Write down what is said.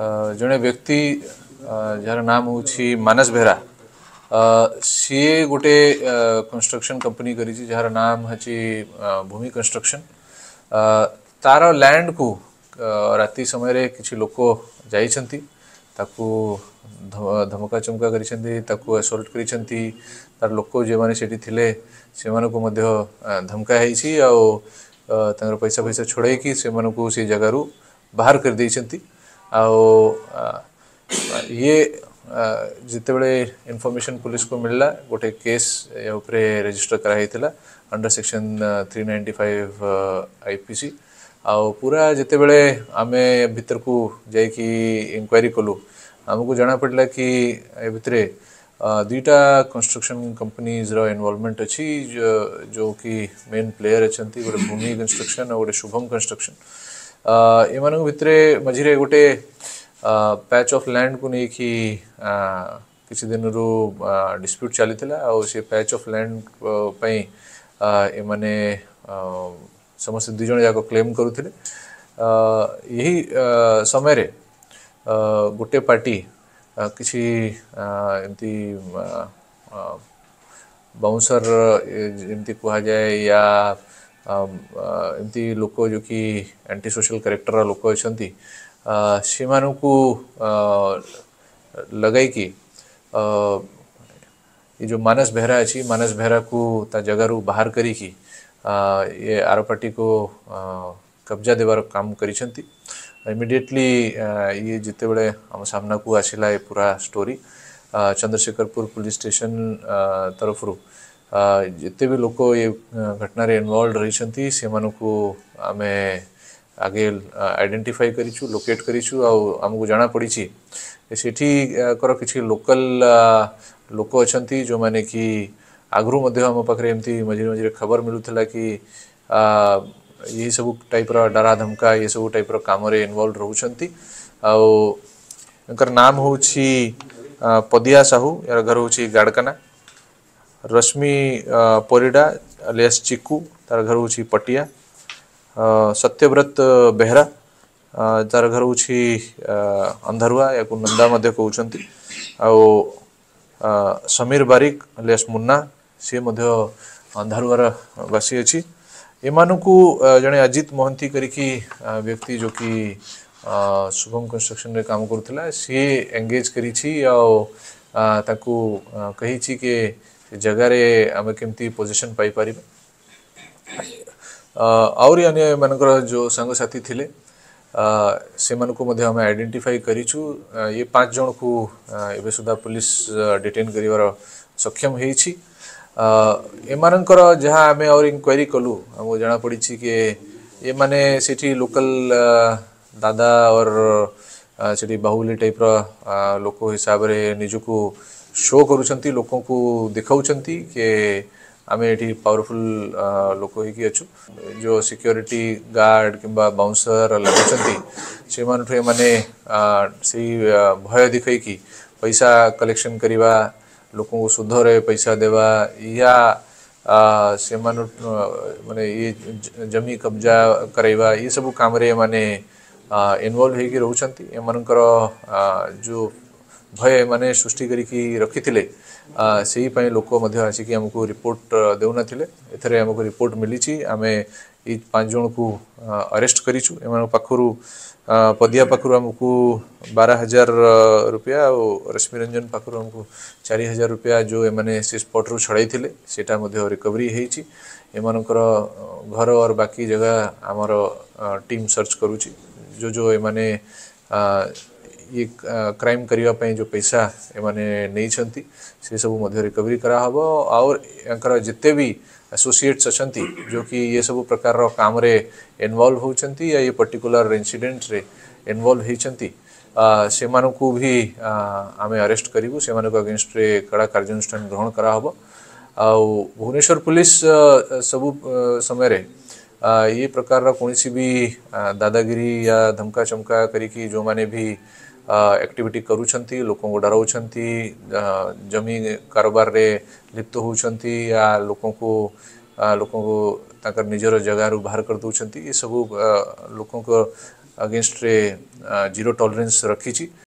जड़े व्यक्ति जार नाम हूँ मानस बेहरा सी गोटे कंस्ट्रक्शन कंपनी कर नाम हूँ भूमि कंस्ट्रक्शन तार लैंड को राति समय रे कि लोक जा धमका चमका एसल्ट कर लोक जो मैंने से धमका है पैसा फैसा छोड़ी से जगार बाहर करदे ये जिते बड़े इनफर्मेसन पुलिस को मिलला गोटे केस ये रेजिस्टर कराई थी under section 395 ninety five IPC आ पूरा जिते बड़े आम भितर को जैक इनक्वारी कलु आमको जना पड़ा कि भितरे दुटा कंस्ट्रक्शन कंपनीज रनवल्वमेंट अच्छी जो, जो कि मेन प्लेयर अच्छा गोटे भूमि कंस्ट्रक्शन और गोटे शुभम कंस्ट्रक्शन एम भित्रे मझे गोटे पैच अफ लैंड को लेकिन किसी दिन रू डिस्प्यूट चली था पैच अफ लैंड इमाने समस्त दुज जाक क्लेम कर यही समय रे गोटे पार्टी किसी बाउंसर जमी कह जाए या एमती लोक जो कि आंटी सोशल क्यारेक्टर लोक अच्छा से मानू लगे ये जो मानस बेहरा अच्छी मानस बेहरा को जगार बाहर कर ये आरपाटी को कब्जा देवार काम कर करमिडिएटली ये जिते बड़े आम सामना को आसला पूरा स्टोरी चंद्रशेखरपुर पुलिस स्टेशन तरफ रू जिते भी लोक ये घटन इनवल्व रही से मानक आम आगे आइडेटिफाई करोकेट करमको जना पड़ी सेठकर किसी लोकल लोक अच्छा जो मैंने कि आगुम पाखे एमती मझे मझे खबर मिलूला कि ये सब टाइप डरा धमका ये सब टाइप राम इनवल्व रोचर नाम हूँ पदिया साहू यार घर हूँ गाड़काना રશ્મિ પોરીડા અલિયાસ ચીકુ તાર ઘર ઉછી પટિયા સત્યવ્રત બેહરા તાર ઘર ઉછી અંધરવા યાકુ નંદા મધ્ય કહુଛନ୍ତି ଆଉ ସମୀର ବାରିକ ଲେସ୍ ମୁନ୍ନା ସିଏ ମଧ୍ୟ ଅନ୍ଧାରୁଆର ବାସି ଅଛି ଏମାନଙ୍କୁ ଜଣେ ଅଜିତ ମହାନ୍ତି କରିକି ବ୍ୟକ୍ତି ଯେଉଁକି ଶୁଭମ କନଷ୍ଟ୍ରକ୍ସନରେ କାମ କରୁଥିଲା ସିଏ ଏଙ୍ଗେଜ୍ କରିଛି ଆଉ ତାକୁ କହିଛି କି जगार पोजिशन पाई आहरी मान जो सांगसाथी थे से मध्य आईडेटिफाई कर ये पाँच जन को ये सुधा पुलिस डिटेन कर सक्षम होमकर जहाँ आम आंक्वारी कलु आमको जनापड़ी कि ये मैंने से लोकल दादा और से बाहुली टाइप्र लोक हिसाब से निजकू शो कर लोक को देखा कि आम ये पावरफुल लोक हो जो सिक्योरिटी गार्ड कि बाउंसर लगे से मैंने से भय देखी पैसा कलेक्शन करवा लोक सुधरे पैसा देवा या से मान ये जमी कब्जा करवा ये सब कम इनवल्व होकर रोचर जो ଭୟ ଏମାନେ ସୃଷ୍ଟି କରିକି ରଖିଥିଲେ ସେଇପାଇଁ ଲୋକ ମଧ୍ୟ ଆସିକି ଆମକୁ ରିପୋର୍ଟ ଦେଉନଥିଲେ ଏଥିରେ ଆମକୁ ରିପୋର୍ଟ ମିଳିଛି ଆମେ ଏଇ ପାଞ୍ଚ ଜଣକୁ ଆରେଷ୍ଟ କରିଛୁ ଏମାନଙ୍କ ପାଖରୁ ପଦିଆ ପାଖରୁ ଆମକୁ ବାର ହଜାର ରୁପିଆ ଆଉ ରଶ୍ମି ରଞ୍ଜନ ପାଖରୁ ଆମକୁ ଚାରି ହଜାର ରୁପିଆ ଯେଉଁ ଏମାନେ ସେ ସ୍ପଟ୍ରୁ ଛଡ଼ାଇଥିଲେ ସେଇଟା ମଧ୍ୟ ରିକଭରି ହେଇଛି ଏମାନଙ୍କର ଘର ଆଉ ବାକି ଜାଗା ଆମର ଟିମ୍ ସର୍ଚ୍ଚ କରୁଛି ଯେଉଁ ଯେଉଁ ଏମାନେ ये क्राइम करने जो पैसा एम नहीं से सब रिकवरी कराव आउर यहाँ जिते भी एसोसिएट्स अच्छा जो कि ये सब प्रकार काम इनवल्व होती या ये पर्टिकुलर इनसीडेट इनवल्व होती से मानक भी आम अरेस्ट करूँ से अगेन्स्ट कड़ा कार्यानुष्ठान ग्रहण कराव आवनेश्वर पुलिस सब समय रे ये प्रकार कौन सी भी दादागिरी या धमका चमका करी कि जो माने भी एक्टिविटी करुँचंती लोक को डराउंती जमी कारोबार लिप्त हो या को लोकों को निजर जगह बाहर कर दूसरी ये सब लोक अगेन्स्ट अगेंस्ट जीरो टॉलरेंस रखी